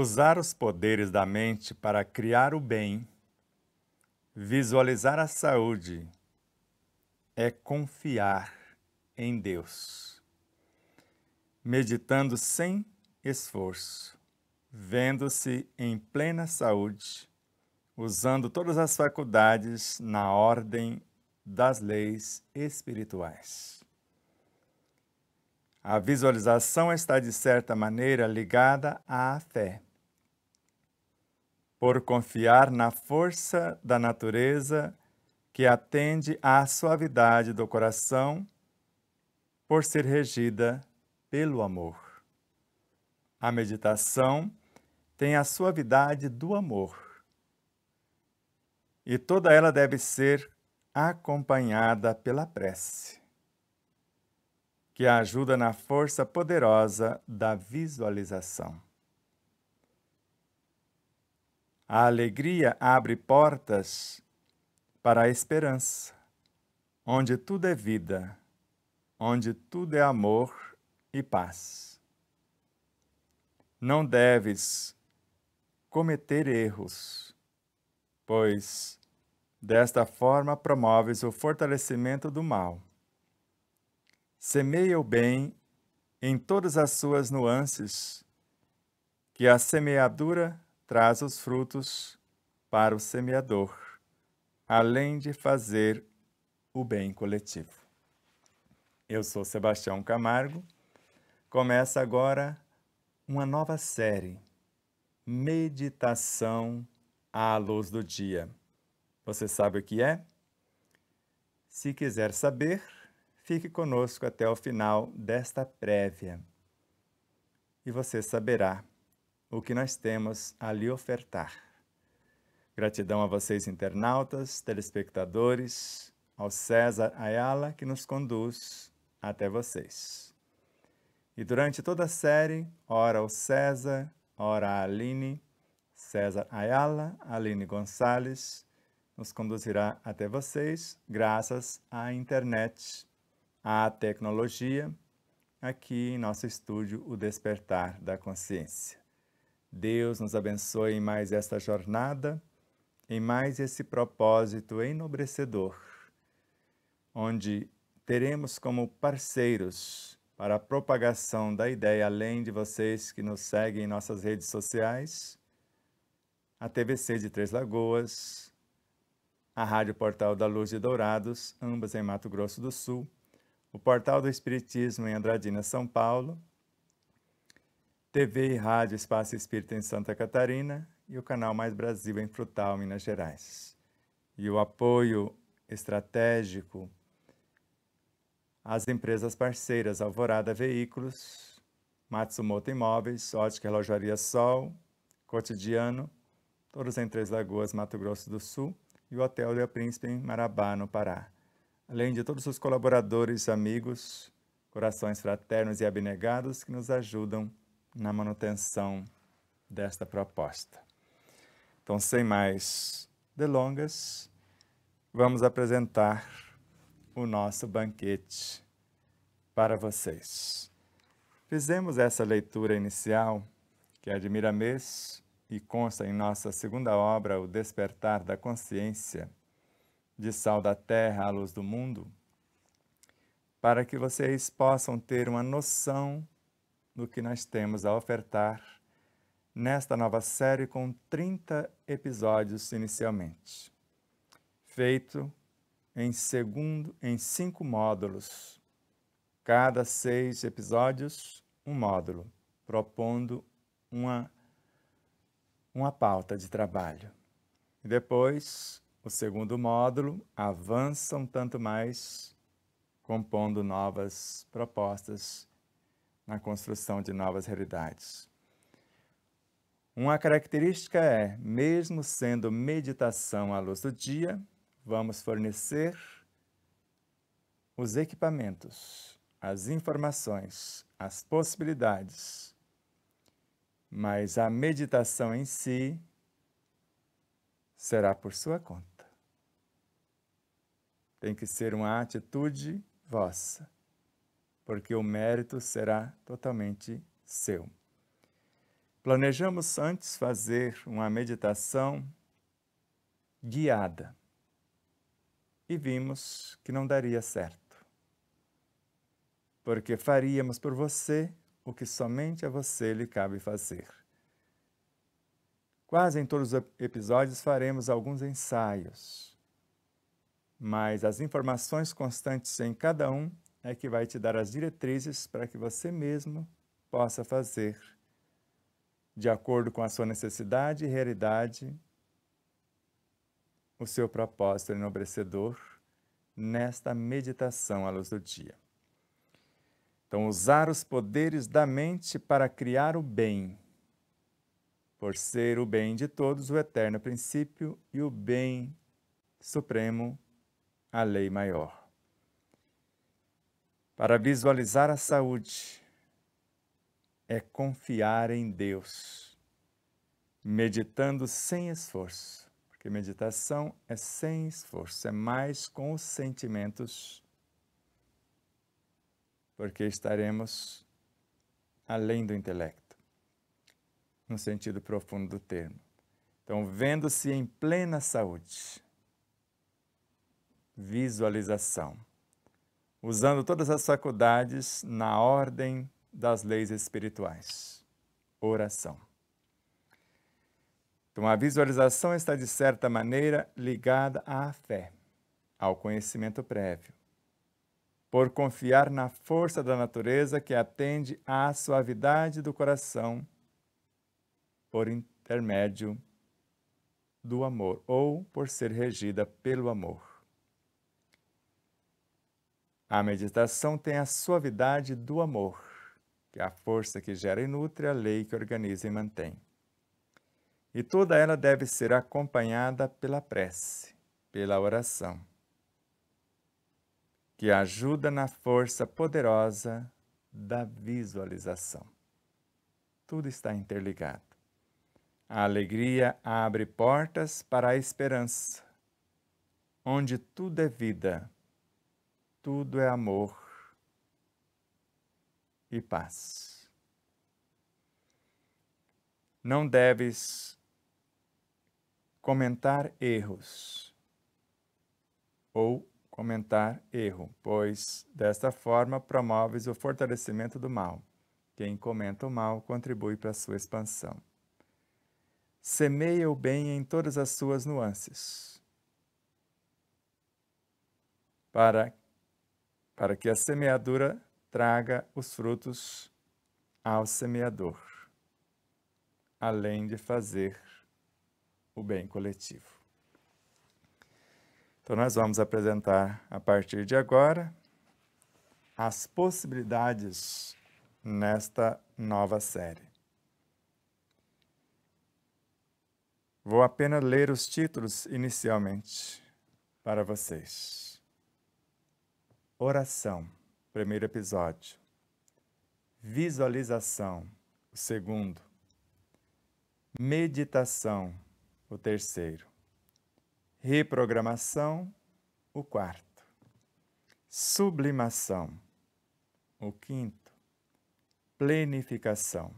Usar os poderes da mente para criar o bem, visualizar a saúde, é confiar em Deus. Meditando sem esforço, vendo-se em plena saúde, usando todas as faculdades na ordem das leis espirituais. A visualização está, de certa maneira, ligada à fé por confiar na força da natureza que atende à suavidade do coração, por ser regida pelo amor. A meditação tem a suavidade do amor. E toda ela deve ser acompanhada pela prece, que ajuda na força poderosa da visualização. A alegria abre portas para a esperança, onde tudo é vida, onde tudo é amor e paz. Não deves cometer erros, pois desta forma promoves o fortalecimento do mal. Semeia o bem em todas as suas nuances, que a semeadura traz os frutos para o semeador, além de fazer o bem coletivo. Eu sou Sebastião Camargo. Começa agora uma nova série, Meditação à Luz do Dia. Você sabe o que é? Se quiser saber, fique conosco até o final desta prévia e você saberá o que nós temos a lhe ofertar. Gratidão a vocês, internautas, telespectadores, ao César Ayala, que nos conduz até vocês. E durante toda a série, ora o César, ora a Aline, César Ayala, Aline Gonçalves, nos conduzirá até vocês, graças à internet, à tecnologia, aqui em nosso estúdio O Despertar da Consciência. Deus nos abençoe em mais esta jornada, em mais esse propósito enobrecedor, onde teremos como parceiros para a propagação da ideia, além de vocês que nos seguem em nossas redes sociais, a TVC de Três Lagoas, a Rádio Portal da Luz de Dourados, ambas em Mato Grosso do Sul, o Portal do Espiritismo em Andradina, São Paulo, TV e Rádio Espaço Espírita em Santa Catarina e o canal Mais Brasil em Frutal, Minas Gerais. E o apoio estratégico às empresas parceiras Alvorada Veículos, Matsumoto Imóveis, Ótica Relojaria Sol, Cotidiano, todos em Três Lagoas, Mato Grosso do Sul, e o Hotel Leo Príncipe em Marabá, no Pará. Além de todos os colaboradores, amigos, corações fraternos e abnegados que nos ajudam na manutenção desta proposta. Então, sem mais delongas, vamos apresentar o nosso banquete para vocês. Fizemos essa leitura inicial, que é de Miramês e consta em nossa segunda obra, O Despertar da Consciência, de Sal da Terra à Luz do Mundo, para que vocês possam ter uma noção do que nós temos a ofertar nesta nova série com 30 episódios inicialmente, feito em segundo em cinco módulos. Cada seis episódios, um módulo, propondo uma, uma pauta de trabalho. E depois, o segundo módulo avança um tanto mais, compondo novas propostas na construção de novas realidades. Uma característica é, mesmo sendo meditação à luz do dia, vamos fornecer os equipamentos, as informações, as possibilidades. Mas a meditação em si será por sua conta. Tem que ser uma atitude vossa porque o mérito será totalmente seu. Planejamos antes fazer uma meditação guiada e vimos que não daria certo, porque faríamos por você o que somente a você lhe cabe fazer. Quase em todos os episódios faremos alguns ensaios, mas as informações constantes em cada um é que vai te dar as diretrizes para que você mesmo possa fazer, de acordo com a sua necessidade e realidade, o seu propósito enobrecedor nesta meditação à luz do dia. Então, usar os poderes da mente para criar o bem, por ser o bem de todos, o eterno princípio e o bem supremo, a lei maior. Para visualizar a saúde é confiar em Deus, meditando sem esforço, porque meditação é sem esforço, é mais com os sentimentos, porque estaremos além do intelecto, no sentido profundo do termo. Então, vendo-se em plena saúde, visualização usando todas as faculdades na ordem das leis espirituais. Oração. Então, a visualização está, de certa maneira, ligada à fé, ao conhecimento prévio, por confiar na força da natureza que atende à suavidade do coração por intermédio do amor, ou por ser regida pelo amor. A meditação tem a suavidade do amor, que é a força que gera e nutre a lei que organiza e mantém. E toda ela deve ser acompanhada pela prece, pela oração, que ajuda na força poderosa da visualização. Tudo está interligado. A alegria abre portas para a esperança, onde tudo é vida tudo é amor e paz. Não deves comentar erros ou comentar erro, pois desta forma promoves o fortalecimento do mal. Quem comenta o mal contribui para a sua expansão. Semeia o bem em todas as suas nuances, para para que a semeadura traga os frutos ao semeador, além de fazer o bem coletivo. Então, nós vamos apresentar a partir de agora as possibilidades nesta nova série. Vou apenas ler os títulos inicialmente para vocês. Oração, primeiro episódio. Visualização, o segundo. Meditação, o terceiro. Reprogramação, o quarto. Sublimação, o quinto. Plenificação.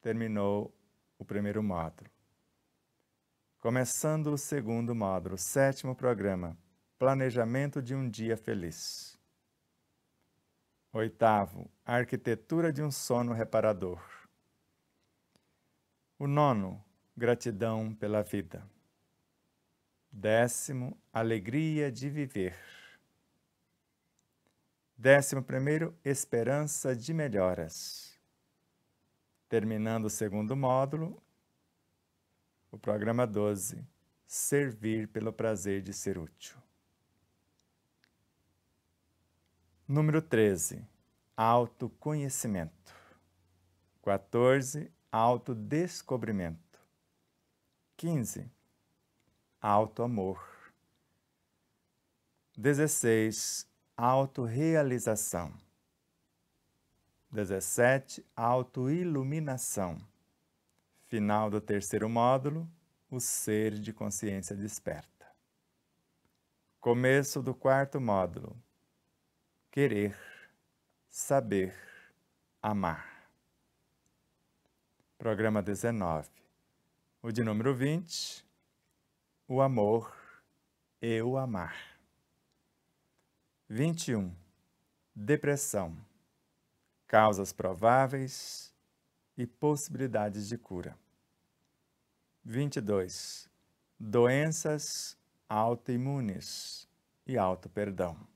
Terminou o primeiro módulo. Começando o segundo módulo, sétimo programa, Planejamento de um Dia Feliz. Oitavo, a arquitetura de um sono reparador. O nono, gratidão pela vida. Décimo, alegria de viver. Décimo primeiro, esperança de melhoras. Terminando o segundo módulo, o programa 12, servir pelo prazer de ser útil. Número 13, autoconhecimento. 14, autodescobrimento. 15, autoamor. 16, autorrealização. 17, autoiluminação. Final do terceiro módulo, o ser de consciência desperta. Começo do quarto módulo, querer, saber, amar. Programa 19. O de número 20, o amor, e o amar. 21. Depressão. Causas prováveis e possibilidades de cura. 22. Doenças autoimunes e auto-perdão.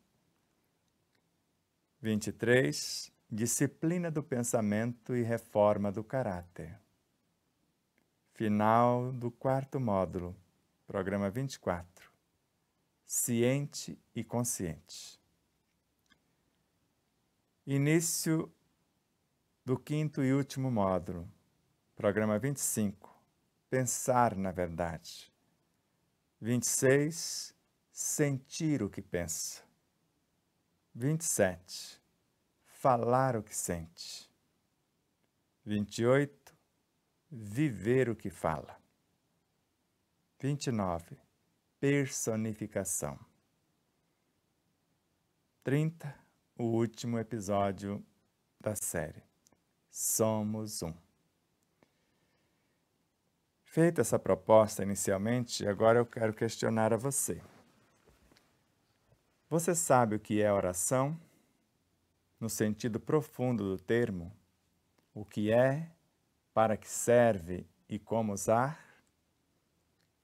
23. Disciplina do pensamento e reforma do caráter. Final do quarto módulo, programa 24. Ciente e consciente. Início do quinto e último módulo, programa 25. Pensar na verdade. 26. Sentir o que pensa. 27. Falar o que sente. 28. Viver o que fala. 29. Personificação. 30. O último episódio da série. Somos um. Feita essa proposta inicialmente, agora eu quero questionar a você. Você sabe o que é oração? No sentido profundo do termo, o que é, para que serve e como usar?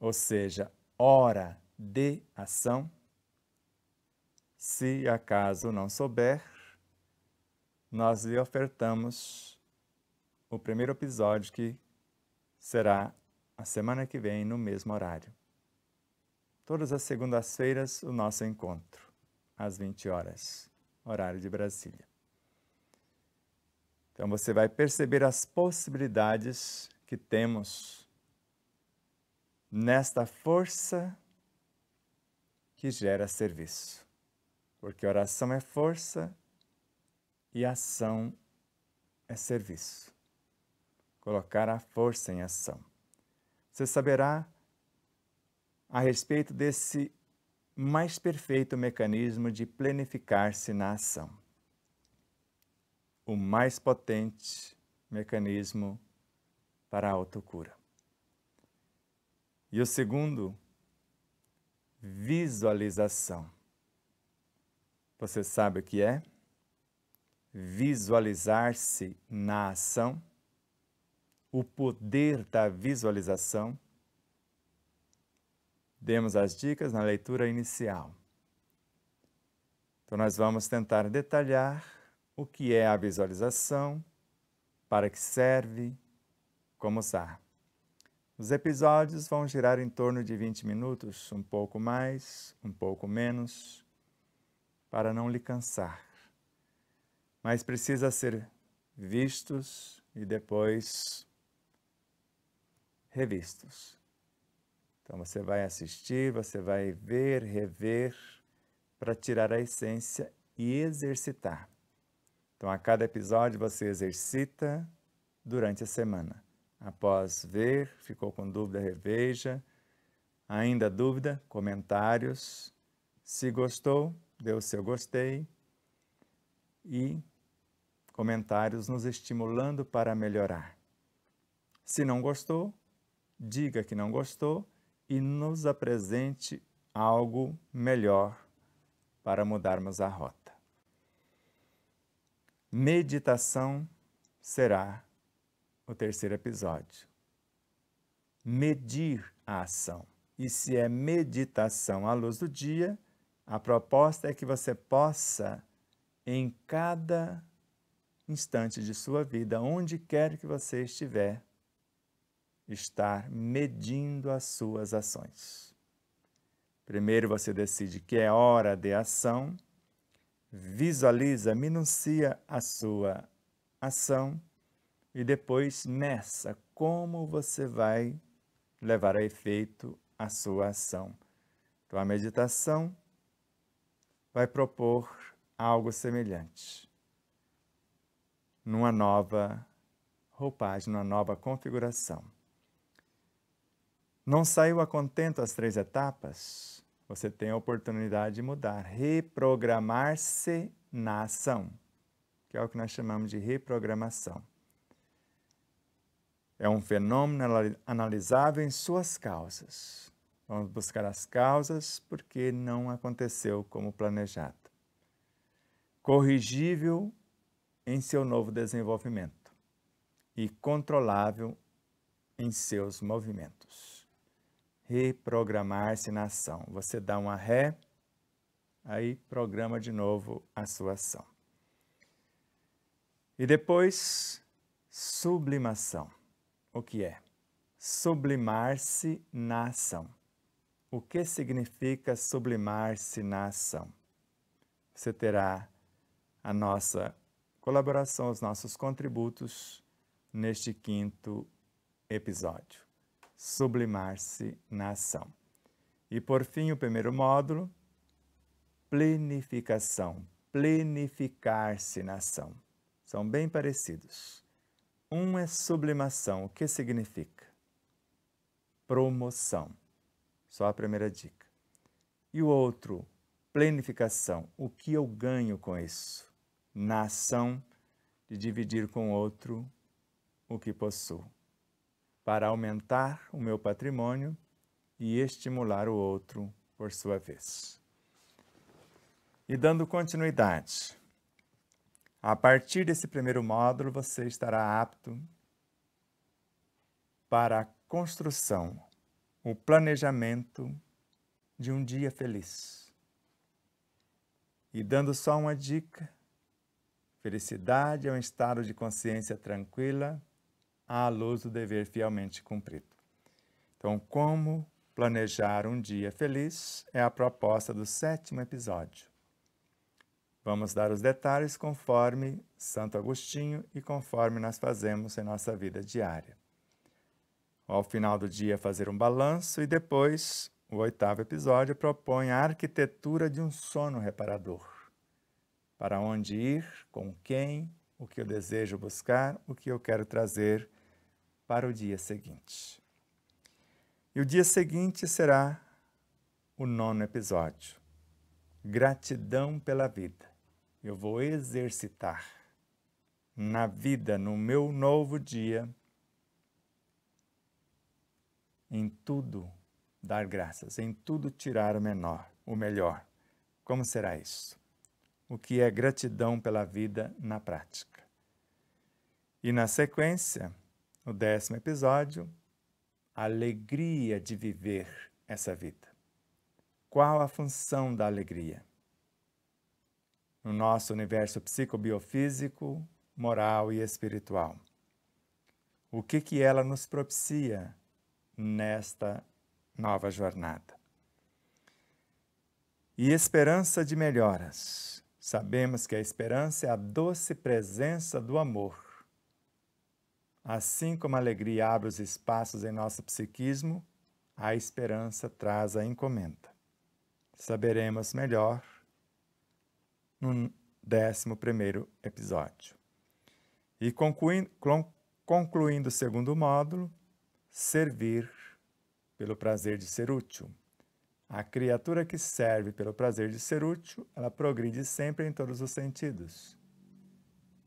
Ou seja, hora de ação? Se acaso não souber, nós lhe ofertamos o primeiro episódio que será a semana que vem no mesmo horário. Todas as segundas-feiras, o nosso encontro às 20 horas, horário de Brasília. Então você vai perceber as possibilidades que temos nesta força que gera serviço. Porque oração é força e ação é serviço. Colocar a força em ação. Você saberá a respeito desse mais perfeito mecanismo de planificar-se na ação. O mais potente mecanismo para a autocura. E o segundo, visualização. Você sabe o que é? Visualizar-se na ação, o poder da visualização Demos as dicas na leitura inicial. Então, nós vamos tentar detalhar o que é a visualização, para que serve, como usar. Os episódios vão girar em torno de 20 minutos, um pouco mais, um pouco menos, para não lhe cansar. Mas precisa ser vistos e depois revistos. Então você vai assistir, você vai ver, rever, para tirar a essência e exercitar. Então a cada episódio você exercita durante a semana. Após ver, ficou com dúvida, reveja. Ainda dúvida, comentários. Se gostou, dê o seu gostei. E comentários nos estimulando para melhorar. Se não gostou, diga que não gostou e nos apresente algo melhor para mudarmos a rota. Meditação será o terceiro episódio. Medir a ação. E se é meditação à luz do dia, a proposta é que você possa, em cada instante de sua vida, onde quer que você estiver, estar medindo as suas ações. Primeiro você decide que é hora de ação, visualiza, minucia a sua ação e depois meça como você vai levar a efeito a sua ação. Então, a meditação vai propor algo semelhante, numa nova roupagem, numa nova configuração. Não saiu a contento as três etapas? Você tem a oportunidade de mudar, reprogramar-se na ação, que é o que nós chamamos de reprogramação. É um fenômeno analisável em suas causas. Vamos buscar as causas porque não aconteceu como planejado. Corrigível em seu novo desenvolvimento e controlável em seus movimentos reprogramar-se na ação. Você dá uma ré, aí programa de novo a sua ação. E depois, sublimação. O que é? Sublimar-se na ação. O que significa sublimar-se na ação? Você terá a nossa colaboração, os nossos contributos neste quinto episódio sublimar-se na ação. E por fim, o primeiro módulo, plenificação, plenificar-se na ação. São bem parecidos. Um é sublimação, o que significa? Promoção. Só a primeira dica. E o outro, plenificação, o que eu ganho com isso? Na ação de dividir com o outro o que possuo para aumentar o meu patrimônio e estimular o outro por sua vez. E dando continuidade, a partir desse primeiro módulo você estará apto para a construção, o planejamento de um dia feliz. E dando só uma dica, felicidade é um estado de consciência tranquila à luz do dever fielmente cumprido. Então, como planejar um dia feliz é a proposta do sétimo episódio. Vamos dar os detalhes conforme Santo Agostinho e conforme nós fazemos em nossa vida diária. Ao final do dia, fazer um balanço e depois, o oitavo episódio propõe a arquitetura de um sono reparador. Para onde ir, com quem, o que eu desejo buscar, o que eu quero trazer para o dia seguinte. E o dia seguinte será o nono episódio. Gratidão pela vida. Eu vou exercitar na vida, no meu novo dia, em tudo dar graças, em tudo tirar o menor, o melhor. Como será isso? O que é gratidão pela vida na prática? E na sequência, no décimo episódio, a alegria de viver essa vida. Qual a função da alegria? No nosso universo psicobiofísico, moral e espiritual. O que, que ela nos propicia nesta nova jornada? E esperança de melhoras. Sabemos que a esperança é a doce presença do amor Assim como a alegria abre os espaços em nosso psiquismo, a esperança traz a encomenda. Saberemos melhor no 11 episódio. E concluindo, concluindo o segundo módulo, servir pelo prazer de ser útil. A criatura que serve pelo prazer de ser útil, ela progride sempre em todos os sentidos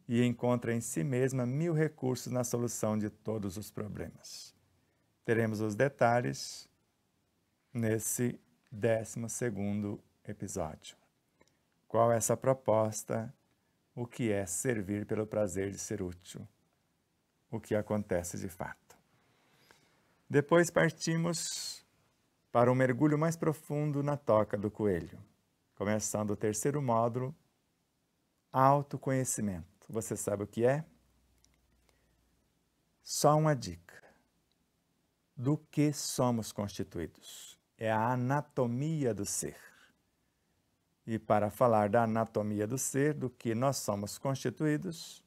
e encontra em si mesma mil recursos na solução de todos os problemas. Teremos os detalhes nesse 12 episódio. Qual é essa proposta? O que é servir pelo prazer de ser útil? O que acontece de fato? Depois partimos para um mergulho mais profundo na toca do coelho, começando o terceiro módulo, autoconhecimento. Você sabe o que é? Só uma dica. Do que somos constituídos? É a anatomia do ser. E para falar da anatomia do ser, do que nós somos constituídos,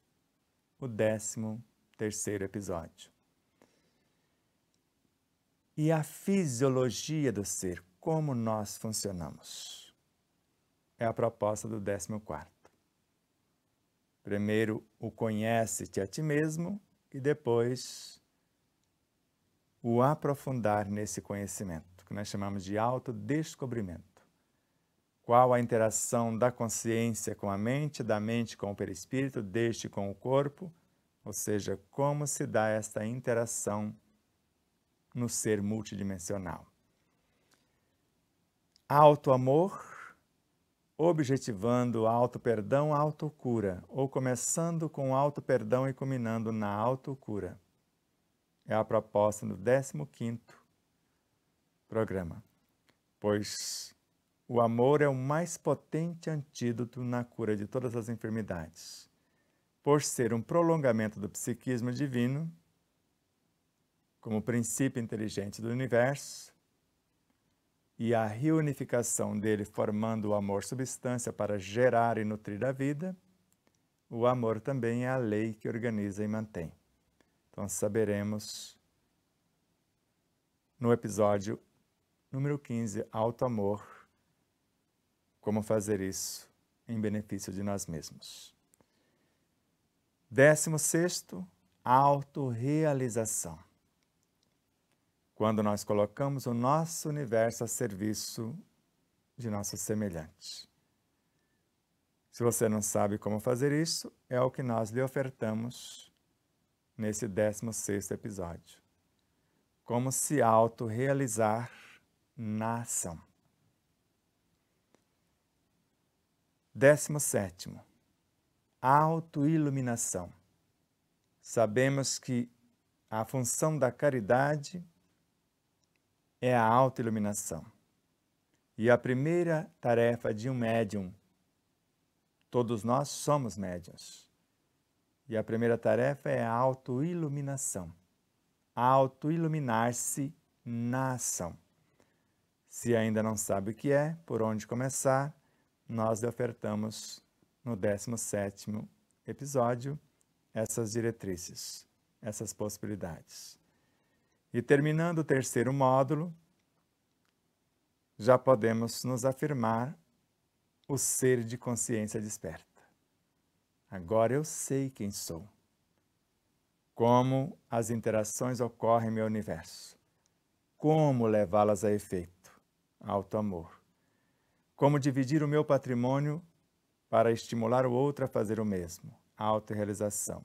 o décimo terceiro episódio. E a fisiologia do ser, como nós funcionamos. É a proposta do décimo quarto. Primeiro, o conhece-te a ti mesmo e depois o aprofundar nesse conhecimento, que nós chamamos de autodescobrimento. Qual a interação da consciência com a mente, da mente com o perispírito, deste com o corpo, ou seja, como se dá esta interação no ser multidimensional. Auto-amor objetivando auto-perdão, auto-cura, ou começando com auto-perdão e culminando na autocura. cura É a proposta do 15º programa, pois o amor é o mais potente antídoto na cura de todas as enfermidades. Por ser um prolongamento do psiquismo divino, como princípio inteligente do universo, e a reunificação dele formando o amor substância para gerar e nutrir a vida, o amor também é a lei que organiza e mantém. Então saberemos no episódio número 15, Alto Amor, como fazer isso em benefício de nós mesmos. 16 sexto, realização quando nós colocamos o nosso universo a serviço de nosso semelhante. Se você não sabe como fazer isso, é o que nós lhe ofertamos nesse 16º episódio. Como se autorrealizar na ação. 17. Autoiluminação. Sabemos que a função da caridade é a autoiluminação. E a primeira tarefa de um médium, todos nós somos médiums. E a primeira tarefa é a autoiluminação. Autoiluminar-se na ação. Se ainda não sabe o que é, por onde começar, nós lhe ofertamos no 17 episódio essas diretrizes, essas possibilidades. E terminando o terceiro módulo, já podemos nos afirmar o ser de consciência desperta. Agora eu sei quem sou, como as interações ocorrem em meu universo, como levá-las a efeito, alto amor, como dividir o meu patrimônio para estimular o outro a fazer o mesmo, realização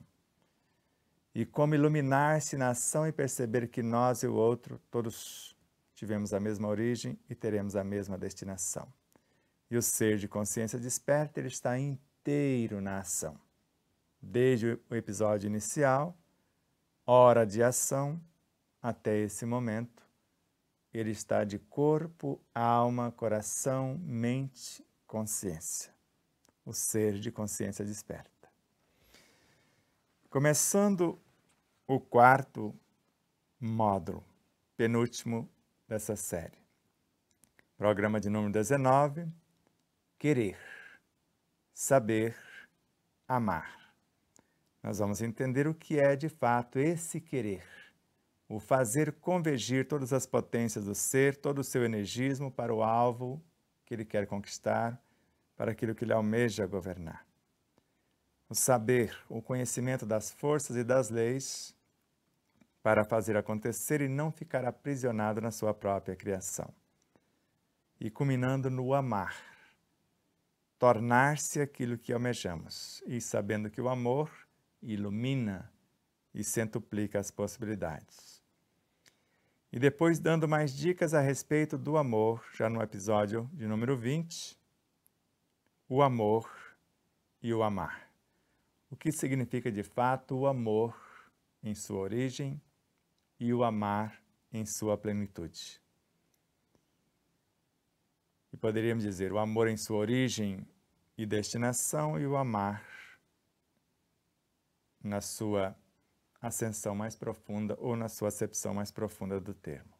e como iluminar-se na ação e perceber que nós e o outro, todos tivemos a mesma origem e teremos a mesma destinação. E o ser de consciência desperta, ele está inteiro na ação. Desde o episódio inicial, hora de ação, até esse momento, ele está de corpo, alma, coração, mente, consciência. O ser de consciência desperta. Começando o quarto módulo, penúltimo dessa série. Programa de número 19: Querer, Saber, Amar. Nós vamos entender o que é de fato esse querer, o fazer convergir todas as potências do ser, todo o seu energismo para o alvo que ele quer conquistar, para aquilo que ele almeja governar o saber, o conhecimento das forças e das leis para fazer acontecer e não ficar aprisionado na sua própria criação. E culminando no amar, tornar-se aquilo que almejamos, e sabendo que o amor ilumina e centuplica as possibilidades. E depois dando mais dicas a respeito do amor, já no episódio de número 20, o amor e o amar o que significa de fato o amor em sua origem e o amar em sua plenitude. E poderíamos dizer o amor em sua origem e destinação e o amar na sua ascensão mais profunda ou na sua acepção mais profunda do termo.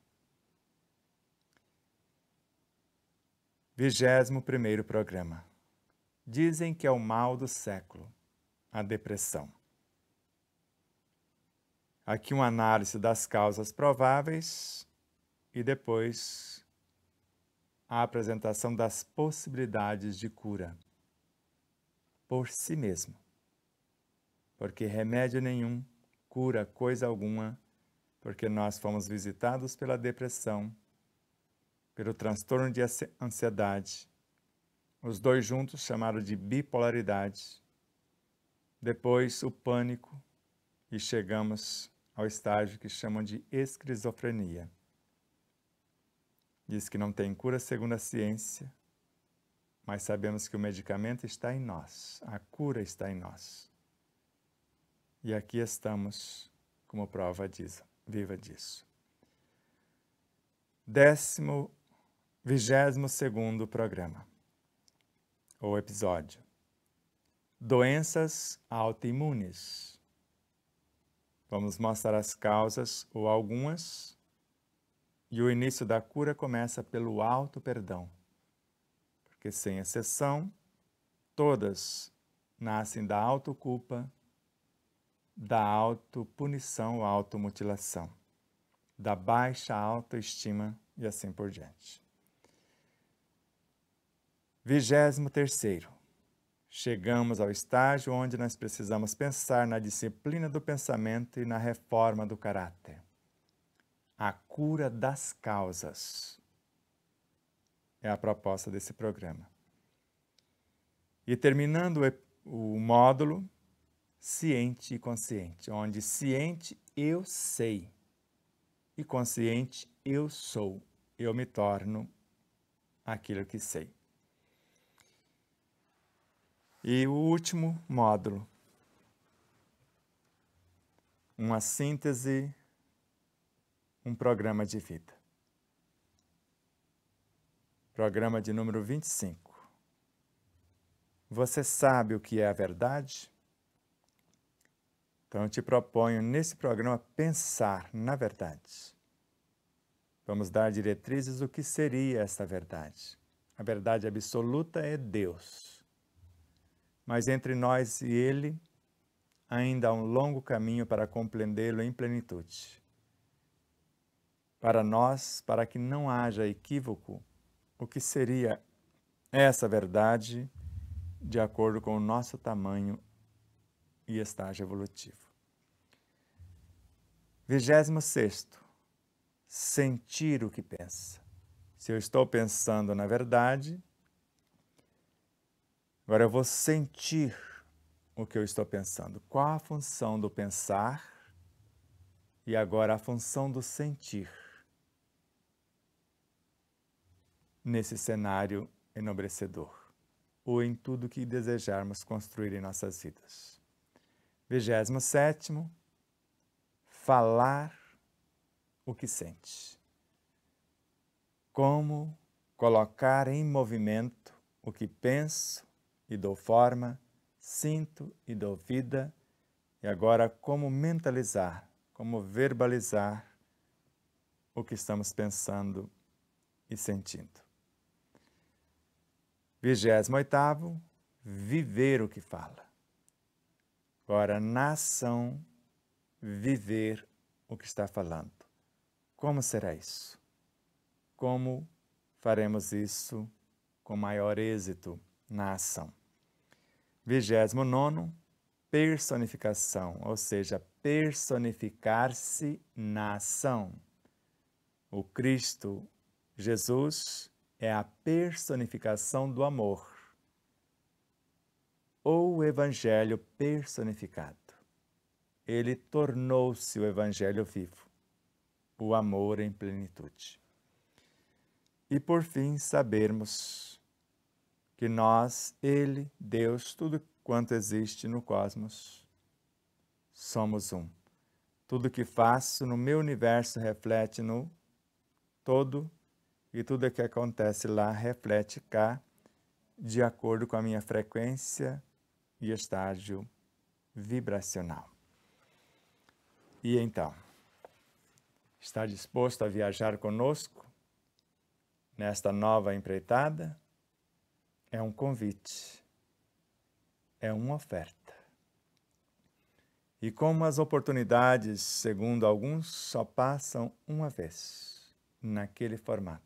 Vigésimo primeiro programa. Dizem que é o mal do século a depressão. Aqui uma análise das causas prováveis e depois a apresentação das possibilidades de cura por si mesmo. Porque remédio nenhum cura coisa alguma, porque nós fomos visitados pela depressão, pelo transtorno de ansiedade. Os dois juntos chamaram de bipolaridade depois o pânico e chegamos ao estágio que chamam de esquizofrenia. Diz que não tem cura segundo a ciência, mas sabemos que o medicamento está em nós, a cura está em nós. E aqui estamos como prova disso, viva disso. Décimo, vigésimo segundo programa, ou episódio doenças autoimunes. Vamos mostrar as causas ou algumas. E o início da cura começa pelo alto perdão. Porque sem exceção, todas nascem da autoculpa, da autopunição ou automutilação, da baixa autoestima e assim por diante. Vigésimo terceiro, Chegamos ao estágio onde nós precisamos pensar na disciplina do pensamento e na reforma do caráter. A cura das causas é a proposta desse programa. E terminando o módulo, ciente e consciente, onde ciente eu sei e consciente eu sou, eu me torno aquilo que sei. E o último módulo, uma síntese, um programa de vida. Programa de número 25. Você sabe o que é a verdade? Então, eu te proponho nesse programa pensar na verdade. Vamos dar diretrizes do que seria essa verdade. A verdade absoluta é Deus mas entre nós e ele ainda há um longo caminho para compreendê-lo em plenitude. Para nós, para que não haja equívoco, o que seria essa verdade de acordo com o nosso tamanho e estágio evolutivo. 26. Sentir o que pensa. Se eu estou pensando na verdade, Agora eu vou sentir o que eu estou pensando. Qual a função do pensar e agora a função do sentir nesse cenário enobrecedor ou em tudo que desejarmos construir em nossas vidas. 27. Falar o que sente. Como colocar em movimento o que penso e dou forma, sinto e dou vida. E agora, como mentalizar, como verbalizar o que estamos pensando e sentindo. 28. Viver o que fala. Agora, na ação, viver o que está falando. Como será isso? Como faremos isso com maior êxito na ação? 29. Personificação, ou seja, personificar-se na ação. O Cristo, Jesus, é a personificação do amor, ou o Evangelho personificado. Ele tornou-se o Evangelho vivo, o amor em plenitude. E por fim, sabermos que nós, Ele, Deus, tudo quanto existe no cosmos, somos um. Tudo que faço no meu universo reflete no todo e tudo que acontece lá reflete cá, de acordo com a minha frequência e estágio vibracional. E então, está disposto a viajar conosco nesta nova empreitada? é um convite, é uma oferta. E como as oportunidades, segundo alguns, só passam uma vez, naquele formato.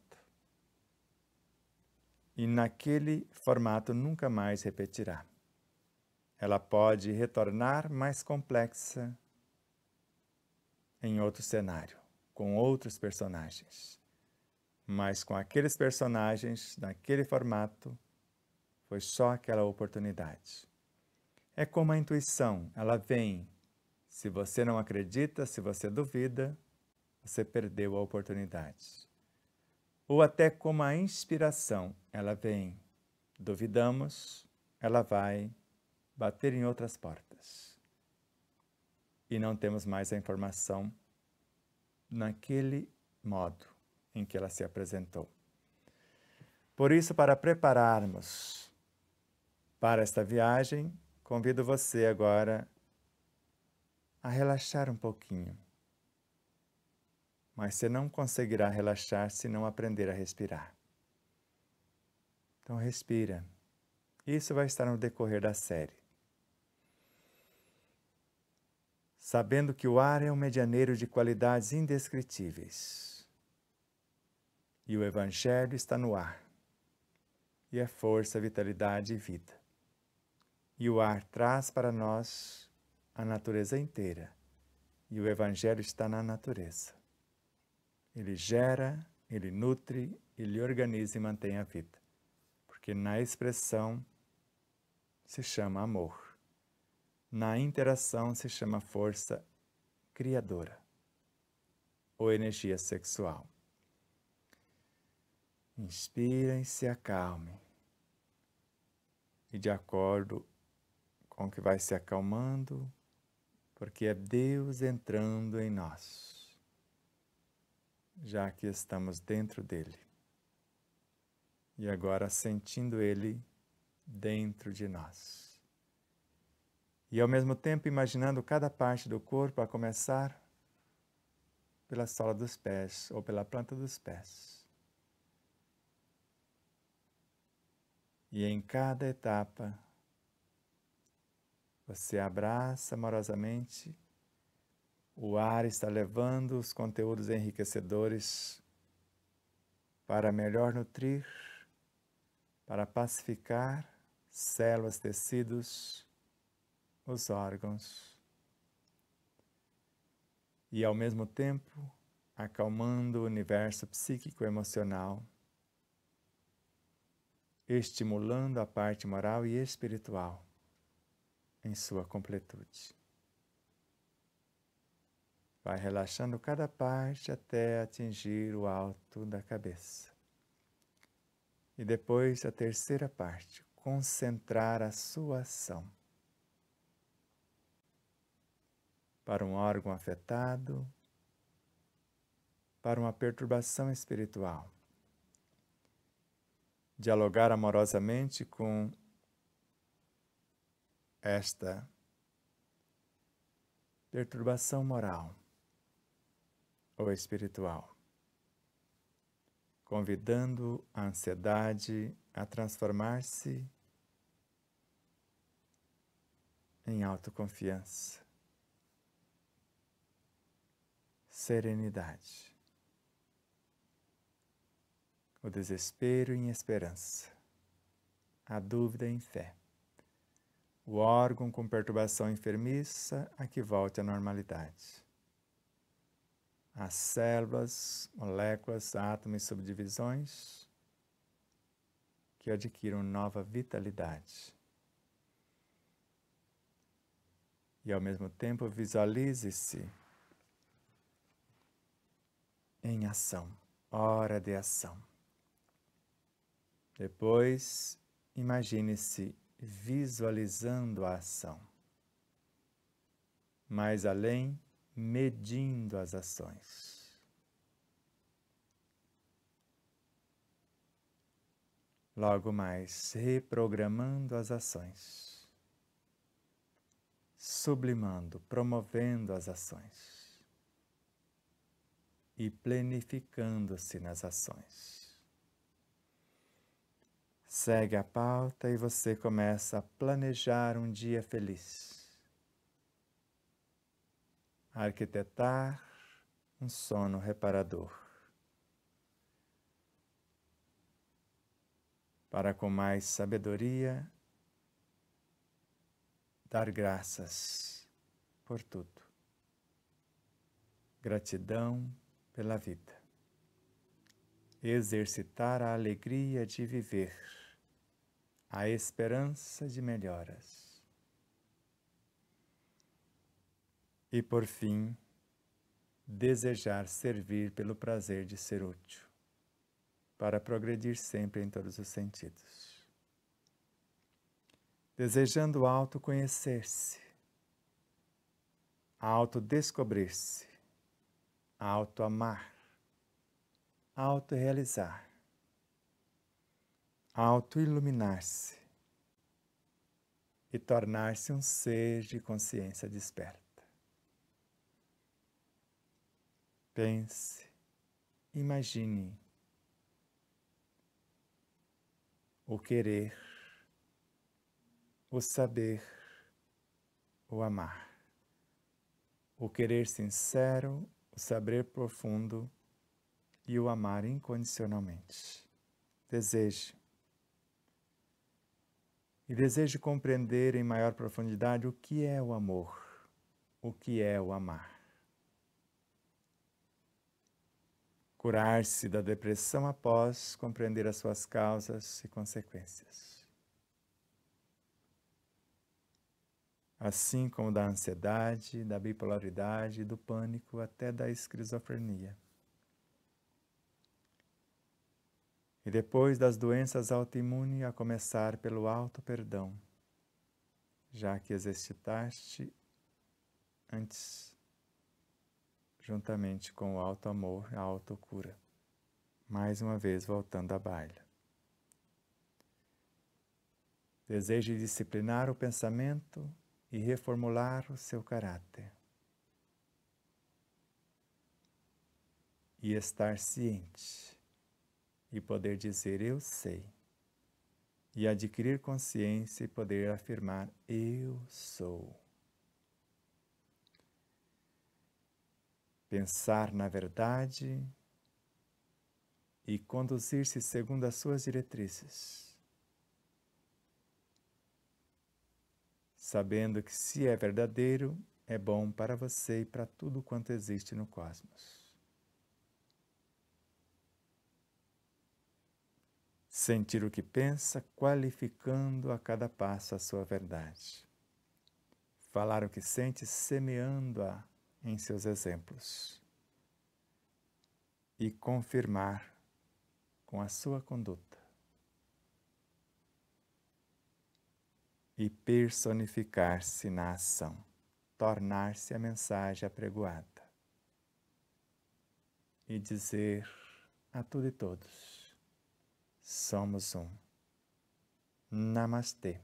E naquele formato nunca mais repetirá. Ela pode retornar mais complexa em outro cenário, com outros personagens. Mas com aqueles personagens, naquele formato, foi só aquela oportunidade. É como a intuição, ela vem. Se você não acredita, se você duvida, você perdeu a oportunidade. Ou até como a inspiração, ela vem. Duvidamos, ela vai bater em outras portas. E não temos mais a informação naquele modo em que ela se apresentou. Por isso, para prepararmos para esta viagem, convido você agora a relaxar um pouquinho. Mas você não conseguirá relaxar se não aprender a respirar. Então, respira. Isso vai estar no decorrer da série. Sabendo que o ar é um medianeiro de qualidades indescritíveis. E o Evangelho está no ar. E é força, vitalidade e vida. E o ar traz para nós a natureza inteira. E o Evangelho está na natureza. Ele gera, ele nutre, ele organiza e mantém a vida. Porque na expressão se chama amor. Na interação se chama força criadora ou energia sexual. inspirem se acalme. E de acordo com que vai se acalmando, porque é Deus entrando em nós, já que estamos dentro dele e agora sentindo ele dentro de nós. E ao mesmo tempo imaginando cada parte do corpo, a começar pela sola dos pés ou pela planta dos pés. E em cada etapa, você abraça amorosamente. O ar está levando os conteúdos enriquecedores para melhor nutrir, para pacificar células, tecidos, os órgãos. E ao mesmo tempo, acalmando o universo psíquico emocional, estimulando a parte moral e espiritual em sua completude. Vai relaxando cada parte até atingir o alto da cabeça. E depois a terceira parte, concentrar a sua ação para um órgão afetado, para uma perturbação espiritual. Dialogar amorosamente com esta perturbação moral ou espiritual, convidando a ansiedade a transformar-se em autoconfiança, serenidade, o desespero em esperança, a dúvida em fé o órgão com perturbação enfermiça a que volte à normalidade. As células, moléculas, átomos e subdivisões que adquiram nova vitalidade. E ao mesmo tempo visualize-se em ação, hora de ação. Depois, imagine-se visualizando a ação. Mais além, medindo as ações. Logo mais, reprogramando as ações, sublimando, promovendo as ações e planificando-se nas ações segue a pauta e você começa a planejar um dia feliz. arquitetar um sono reparador. Para com mais sabedoria dar graças por tudo. Gratidão pela vida. Exercitar a alegria de viver a esperança de melhoras. E por fim, desejar servir pelo prazer de ser útil, para progredir sempre em todos os sentidos. Desejando autoconhecer-se, autodescobrir-se, autoamar, autorrealizar autoiluminar-se e tornar-se um ser de consciência desperta. Pense, imagine o querer, o saber, o amar. O querer sincero, o saber profundo e o amar incondicionalmente. Deseje e deseje compreender em maior profundidade o que é o amor, o que é o amar. Curar-se da depressão após compreender as suas causas e consequências. Assim como da ansiedade, da bipolaridade, do pânico até da esquizofrenia. e depois das doenças autoimunes, a começar pelo alto perdão, já que exercitaste antes, juntamente com o alto amor, a autocura. Mais uma vez voltando à baila. Deseje disciplinar o pensamento e reformular o seu caráter. E estar ciente e poder dizer eu sei, e adquirir consciência e poder afirmar eu sou. Pensar na verdade e conduzir-se segundo as suas diretrizes. Sabendo que se é verdadeiro, é bom para você e para tudo quanto existe no cosmos. sentir o que pensa, qualificando a cada passo a sua verdade. Falar o que sente, semeando-a em seus exemplos. E confirmar com a sua conduta. E personificar-se na ação, tornar-se a mensagem apregoada. E dizer a tudo e todos somos um. Namastê.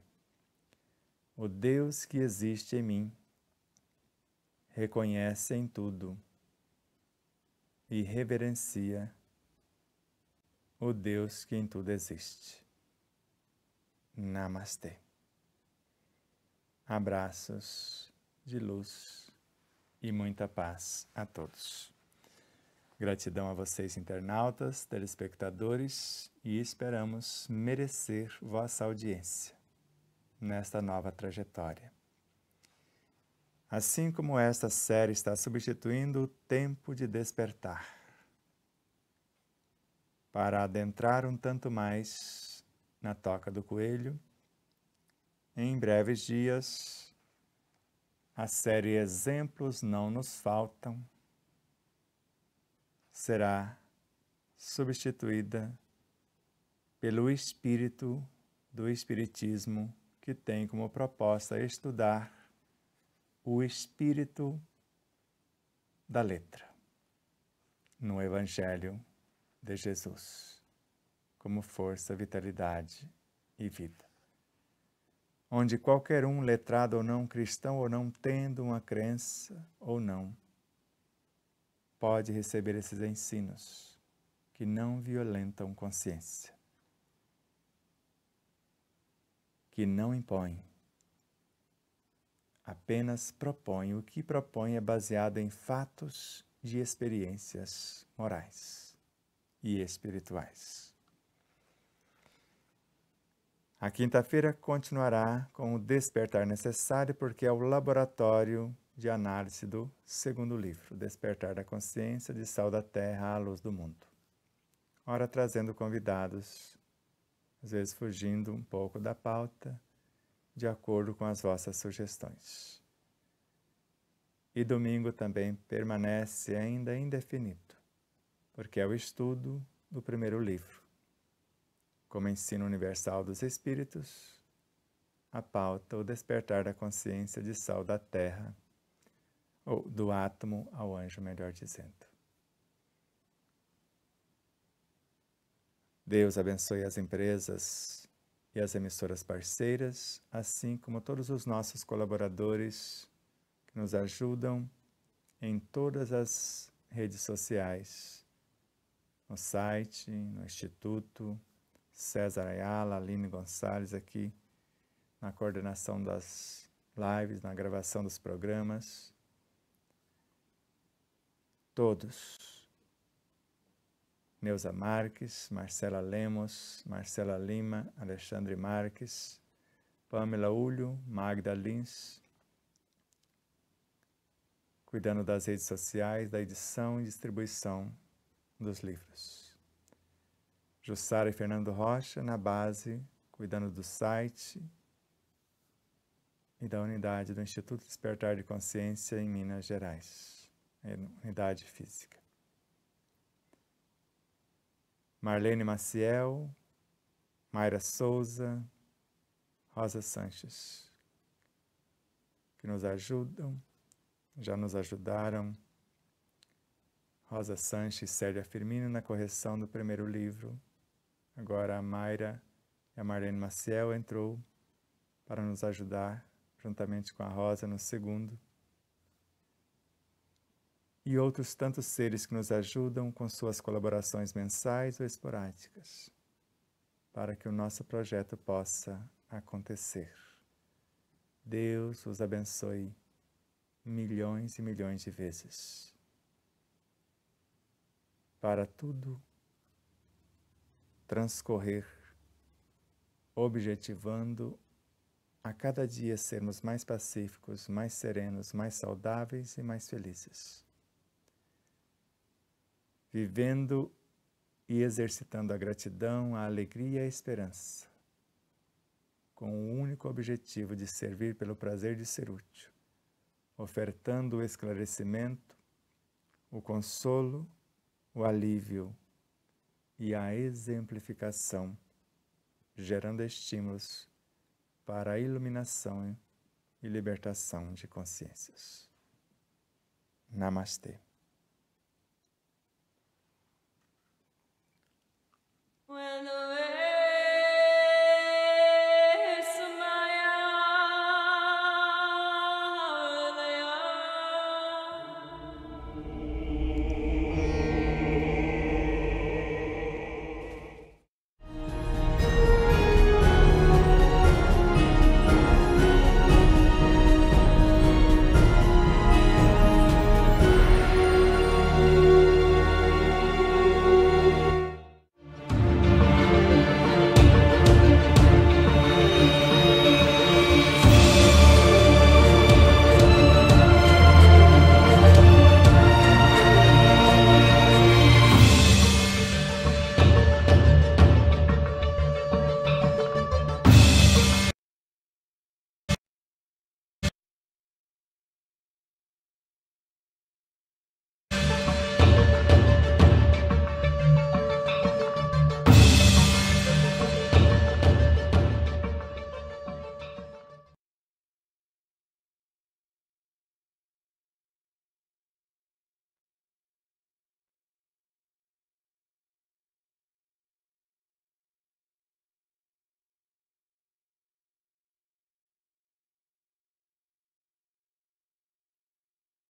O Deus que existe em mim reconhece em tudo e reverencia o Deus que em tudo existe. Namastê. Abraços de luz e muita paz a todos. Gratidão a vocês, internautas, telespectadores e esperamos merecer vossa audiência nesta nova trajetória. Assim como esta série está substituindo o tempo de despertar, para adentrar um tanto mais na toca do coelho, em breves dias, a série Exemplos Não Nos Faltam será substituída pelo espírito do Espiritismo, que tem como proposta estudar o espírito da letra no Evangelho de Jesus, como força, vitalidade e vida. Onde qualquer um, letrado ou não, cristão ou não, tendo uma crença ou não, pode receber esses ensinos que não violentam consciência que não impõe. Apenas propõe. O que propõe é baseado em fatos de experiências morais e espirituais. A quinta-feira continuará com o despertar necessário, porque é o laboratório de análise do segundo livro, Despertar da Consciência de Sal da Terra à Luz do Mundo. Ora, trazendo convidados às vezes fugindo um pouco da pauta, de acordo com as vossas sugestões. E domingo também permanece ainda indefinido, porque é o estudo do primeiro livro. Como ensino universal dos Espíritos, a pauta o despertar da consciência de sal da terra, ou do átomo ao anjo, melhor dizendo. Deus abençoe as empresas e as emissoras parceiras, assim como todos os nossos colaboradores que nos ajudam em todas as redes sociais, no site, no Instituto, César Ayala, Aline Gonçalves aqui, na coordenação das lives, na gravação dos programas. Todos Neuza Marques, Marcela Lemos, Marcela Lima, Alexandre Marques, Pamela Ulho, Magda Lins, cuidando das redes sociais, da edição e distribuição dos livros. Jussara e Fernando Rocha, na base, cuidando do site e da unidade do Instituto Despertar de Consciência em Minas Gerais, é, unidade física. Marlene Maciel, Mayra Souza, Rosa Sanches, que nos ajudam, já nos ajudaram. Rosa Sanches, e Célia Firmino na correção do primeiro livro. Agora a Mayra e a Marlene Maciel entrou para nos ajudar, juntamente com a Rosa, no segundo e outros tantos seres que nos ajudam com suas colaborações mensais ou esporádicas, para que o nosso projeto possa acontecer. Deus os abençoe milhões e milhões de vezes. Para tudo transcorrer, objetivando a cada dia sermos mais pacíficos, mais serenos, mais saudáveis e mais felizes vivendo e exercitando a gratidão, a alegria e a esperança, com o único objetivo de servir pelo prazer de ser útil, ofertando o esclarecimento, o consolo, o alívio e a exemplificação, gerando estímulos para a iluminação e libertação de consciências. Namastê. when the